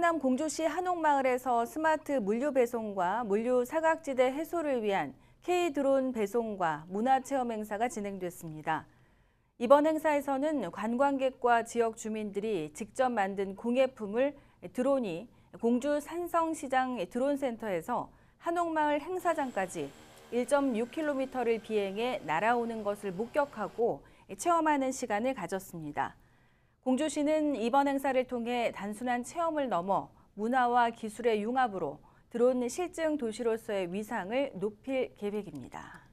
충남 공주시 한옥마을에서 스마트 물류 배송과 물류 사각지대 해소를 위한 K-드론 배송과 문화체험 행사가 진행됐습니다. 이번 행사에서는 관광객과 지역 주민들이 직접 만든 공예품을 드론이 공주 산성시장 드론센터에서 한옥마을 행사장까지 1.6km를 비행해 날아오는 것을 목격하고 체험하는 시간을 가졌습니다. 공주시는 이번 행사를 통해 단순한 체험을 넘어 문화와 기술의 융합으로 드론 실증 도시로서의 위상을 높일 계획입니다.